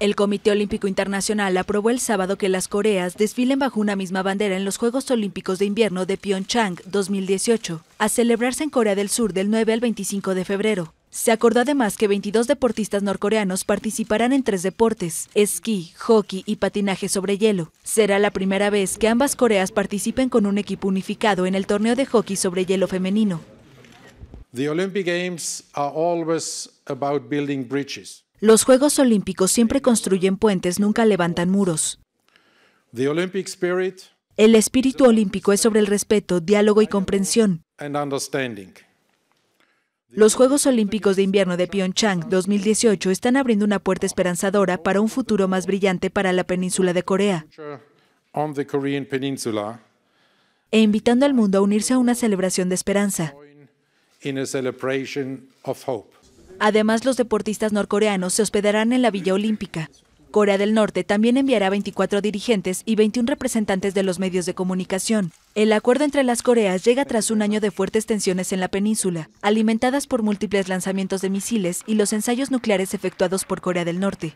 El Comité Olímpico Internacional aprobó el sábado que las Coreas desfilen bajo una misma bandera en los Juegos Olímpicos de Invierno de Pyeongchang 2018, a celebrarse en Corea del Sur del 9 al 25 de febrero. Se acordó además que 22 deportistas norcoreanos participarán en tres deportes, esquí, hockey y patinaje sobre hielo. Será la primera vez que ambas Coreas participen con un equipo unificado en el torneo de hockey sobre hielo femenino. The Games bridges. Los Juegos Olímpicos siempre construyen puentes, nunca levantan muros. El espíritu olímpico es sobre el respeto, diálogo y comprensión. Los Juegos Olímpicos de Invierno de Pyeongchang 2018 están abriendo una puerta esperanzadora para un futuro más brillante para la península de Corea e invitando al mundo a unirse a una celebración de esperanza. Además, los deportistas norcoreanos se hospedarán en la Villa Olímpica. Corea del Norte también enviará 24 dirigentes y 21 representantes de los medios de comunicación. El acuerdo entre las Coreas llega tras un año de fuertes tensiones en la península, alimentadas por múltiples lanzamientos de misiles y los ensayos nucleares efectuados por Corea del Norte.